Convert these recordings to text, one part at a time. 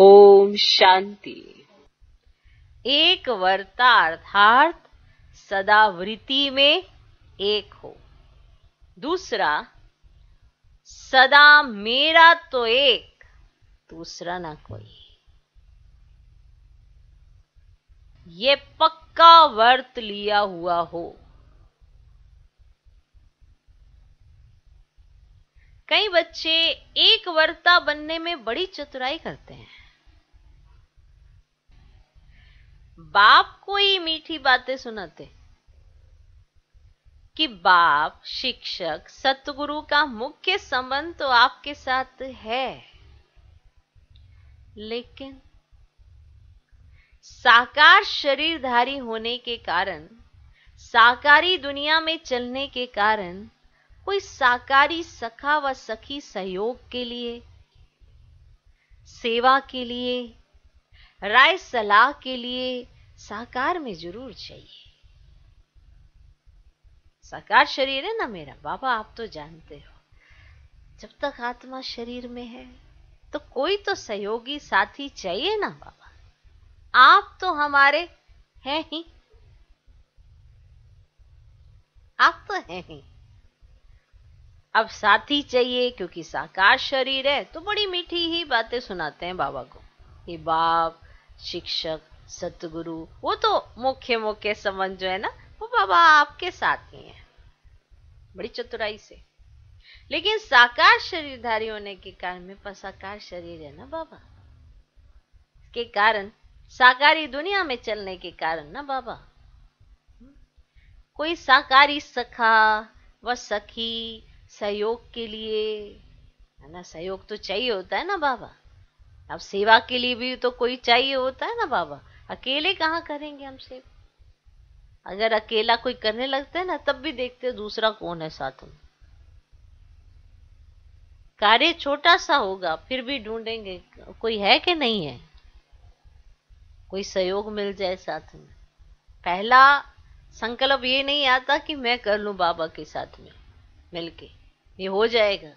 ओम शांति एक वर्ता अर्थार्थ सदा वृत्ति में एक हो दूसरा सदा मेरा तो एक दूसरा ना कोई ये पक्का वर्त लिया हुआ हो कई बच्चे एक वर्ता बनने में बड़ी चतुराई करते हैं बाप को ही मीठी बातें सुनाते कि बाप शिक्षक सतगुरु का मुख्य संबंध तो आपके साथ है लेकिन साकार शरीरधारी होने के कारण साकारी दुनिया में चलने के कारण कोई साकारी सखा व सखी सहयोग के लिए सेवा के लिए राय सलाह के लिए साकार में जरूर चाहिए साकार शरीर है ना मेरा बाबा आप तो जानते हो जब तक आत्मा शरीर में है तो कोई तो सहयोगी साथी चाहिए ना बाबा आप तो हमारे हैं ही आप तो हैं ही अब साथी चाहिए क्योंकि साकार शरीर है तो बड़ी मीठी ही बातें सुनाते हैं बाबा को ये बाप शिक्षक सतगुरु वो तो मुख्य मुख्य संबंध जो है ना वो बाबा आपके साथ ही है बड़ी चतुराई से लेकिन साकार शरीरधारी होने के कारण में साकार शरीर है ना बाबा के कारण साकारी दुनिया में चलने के कारण ना बाबा कोई साकारी सखा व सखी सहयोग के लिए है ना सहयोग तो चाहिए होता है ना बाबा अब सेवा के लिए भी तो कोई चाहिए होता है ना बाबा अकेले कहाँ करेंगे हम सेवा अगर अकेला कोई करने लगता है ना तब भी देखते हैं दूसरा कौन है साथ में कार्य छोटा सा होगा फिर भी ढूंढेंगे कोई है कि नहीं है कोई सहयोग मिल जाए साथ में पहला संकल्प ये नहीं आता कि मैं कर लूं बाबा के साथ में मिलके ये हो जाएगा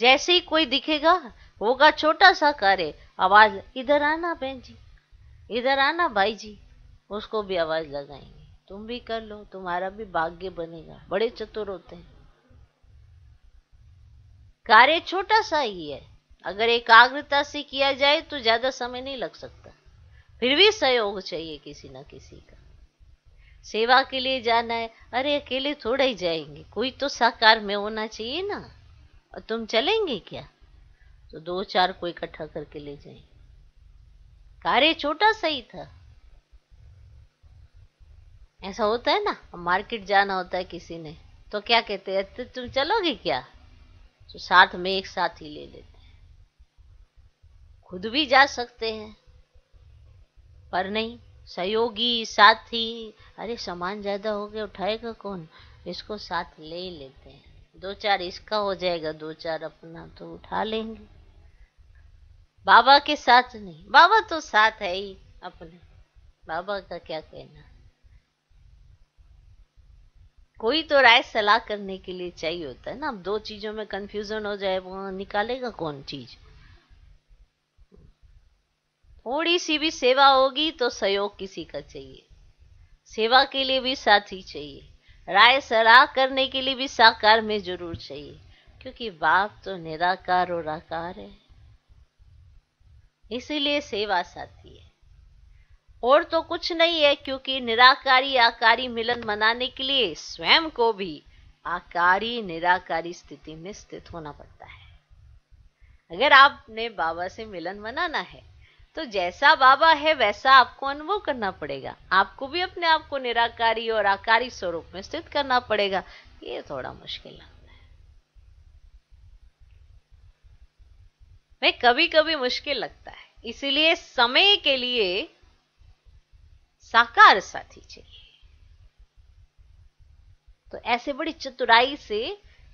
जैसे ही कोई दिखेगा होगा छोटा सा कार्य आवाज इधर आना बहन जी इधर आना भाई जी उसको भी आवाज लगाएंगे तुम भी कर लो तुम्हारा भी भाग्य बनेगा बड़े चतुर होते हैं कार्य छोटा सा ही है अगर एकाग्रता से किया जाए तो ज्यादा समय नहीं लग सकता फिर भी सहयोग चाहिए किसी ना किसी का सेवा के लिए जाना है अरे अकेले थोड़ा ही जाएंगे कोई तो साकार में होना चाहिए ना और तुम चलेंगे क्या तो दो चार को इकट्ठा करके ले जाए कार्य छोटा सही था ऐसा होता है ना मार्केट जाना होता है किसी ने तो क्या कहते हैं तो तुम चलोगे क्या तो साथ में एक साथ ही ले लेते हैं खुद भी जा सकते हैं पर नहीं सहयोगी साथी अरे सामान ज्यादा हो गया उठाएगा कौन इसको साथ ले लेते हैं दो चार इसका हो जाएगा दो चार अपना तो उठा लेंगे बाबा के साथ नहीं बाबा तो साथ है ही अपने बाबा का क्या कहना कोई तो राय सलाह करने के लिए चाहिए होता है ना अब दो चीजों में कंफ्यूजन हो जाए वो निकालेगा कौन चीज थोड़ी सी भी सेवा होगी तो सहयोग किसी का चाहिए सेवा के लिए भी साथी चाहिए राय सलाह करने के लिए भी साकार में जरूर चाहिए क्योंकि बाप तो निराकार और आकार है इसीलिए सेवा साथी है और तो कुछ नहीं है क्योंकि निराकारी आकारी मिलन मनाने के लिए स्वयं को भी आकारी निराकारी स्थिति में स्थित होना पड़ता है अगर आपने बाबा से मिलन मनाना है तो जैसा बाबा है वैसा आपको अनुभव करना पड़ेगा आपको भी अपने आप को निराकारी और आकारी स्वरूप में स्थित करना पड़ेगा ये थोड़ा मुश्किल है नहीं कभी कभी मुश्किल लगता है इसलिए समय के लिए साकार साथी चाहिए तो ऐसे बड़ी चतुराई से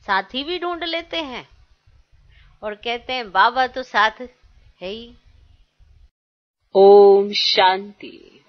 साथी भी ढूंढ लेते हैं और कहते हैं बाबा तो साथ है ही ओम शांति